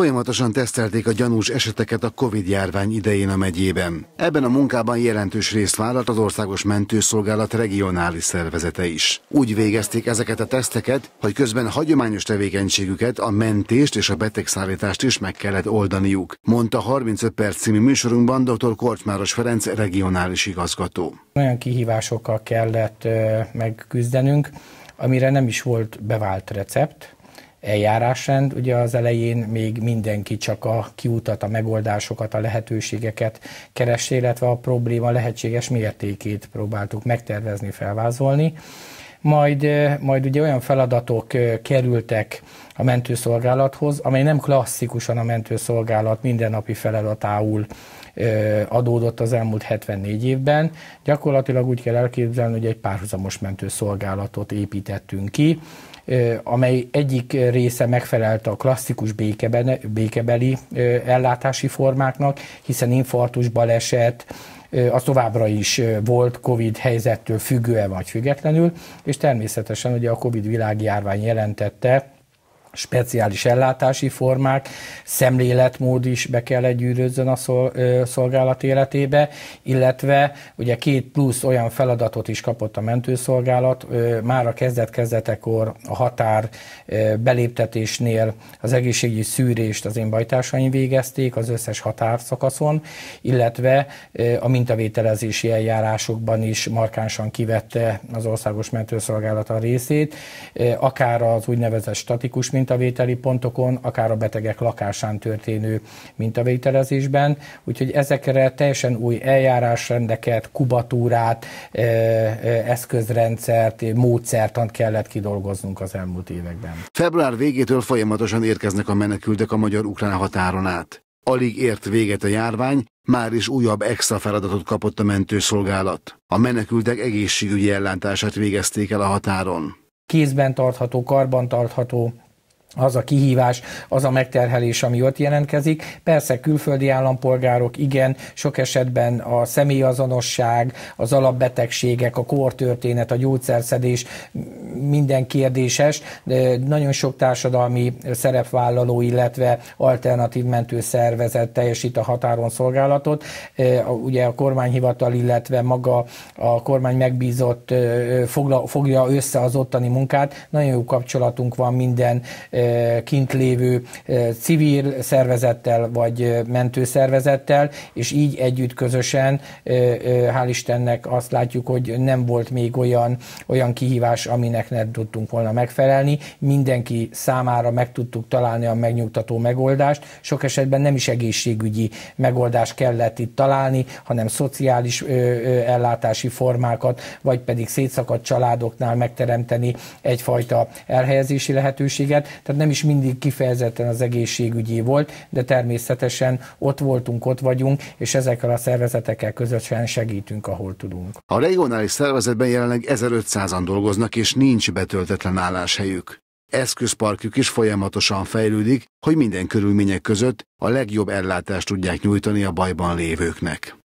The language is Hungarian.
Folyamatosan tesztelték a gyanús eseteket a Covid-járvány idején a megyében. Ebben a munkában jelentős részt vállalt az Országos Mentőszolgálat regionális szervezete is. Úgy végezték ezeket a teszteket, hogy közben hagyományos tevékenységüket, a mentést és a betegszállítást is meg kellett oldaniuk, mondta 35 perc című műsorunkban dr. Korcsmáros Ferenc regionális igazgató. Olyan kihívásokkal kellett megküzdenünk, amire nem is volt bevált recept, eljárásrend. Ugye az elején még mindenki csak a kiutat, a megoldásokat, a lehetőségeket keresi, illetve a probléma lehetséges mértékét próbáltuk megtervezni, felvázolni majd, majd ugye olyan feladatok kerültek a mentőszolgálathoz, amely nem klasszikusan a mentőszolgálat mindennapi feladatául adódott az elmúlt 74 évben. Gyakorlatilag úgy kell elképzelni, hogy egy párhuzamos mentőszolgálatot építettünk ki, amely egyik része megfelelt a klasszikus békebeli ellátási formáknak, hiszen infartus, baleset, az továbbra is volt COVID helyzettől függőe vagy függetlenül, és természetesen ugye a COVID világjárvány jelentette, speciális ellátási formák, szemléletmód is be kell egyűrőzzön a szolgálat életébe, illetve ugye két plusz olyan feladatot is kapott a mentőszolgálat, már a kezdet-kezdetekor a határ beléptetésnél az egészségügyi szűrést az én bajtársaim végezték az összes határszakaszon, illetve a mintavételezési eljárásokban is markánsan kivette az Országos mentőszolgálata a részét, akár az úgynevezett statikus mintavételi pontokon, akár a betegek lakásán történő mintavételezésben. Úgyhogy ezekre teljesen új eljárásrendeket, kubatúrát, eh, eh, eszközrendszert, módszertant kellett kidolgoznunk az elmúlt években. Február végétől folyamatosan érkeznek a menekültek a magyar-ukrán határon át. Alig ért véget a járvány, már is újabb extra feladatot kapott a mentőszolgálat. A menekültek egészségügyi ellátását végezték el a határon kézben tartható, karban tartható az a kihívás, az a megterhelés, ami ott jelentkezik. Persze külföldi állampolgárok, igen, sok esetben a személyazonosság, az alapbetegségek, a kortörténet, a gyógyszerszedés minden kérdéses, de nagyon sok társadalmi szerepvállaló, illetve alternatív mentőszervezet teljesít a határon szolgálatot. E, ugye a kormányhivatal, illetve maga a kormány megbízott e, fogla, fogja össze az ottani munkát. Nagyon jó kapcsolatunk van minden e, kint lévő civil szervezettel vagy mentőszervezettel, és így együtt közösen, hál' Istennek azt látjuk, hogy nem volt még olyan, olyan kihívás, aminek nem tudtunk volna megfelelni. Mindenki számára meg tudtuk találni a megnyugtató megoldást. Sok esetben nem is egészségügyi megoldást kellett itt találni, hanem szociális ellátási formákat, vagy pedig szétszakadt családoknál megteremteni egyfajta elhelyezési lehetőséget tehát nem is mindig kifejezetten az egészségügyi volt, de természetesen ott voltunk, ott vagyunk, és ezekkel a szervezetekkel közösen segítünk, ahol tudunk. A regionális szervezetben jelenleg 1500-an dolgoznak, és nincs betöltetlen álláshelyük. Eszközparkjuk is folyamatosan fejlődik, hogy minden körülmények között a legjobb ellátást tudják nyújtani a bajban lévőknek.